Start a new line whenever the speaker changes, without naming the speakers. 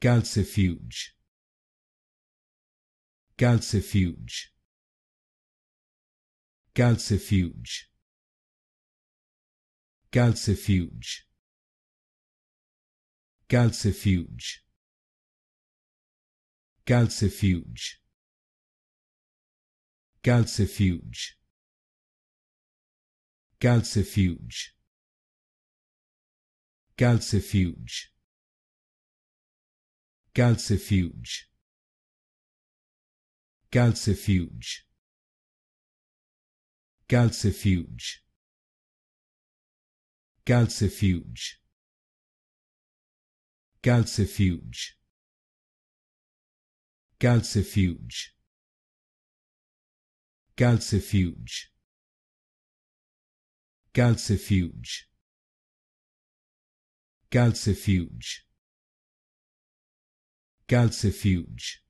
calcifuge calcifuge calcifuge calcifuge calcifuge calcifuge calcifuge calcifuge calcifuge calcifuge calcifuge calcifuge calcifuge calcifuge calcifuge calcifuge calcifuge calcifuge calcifuge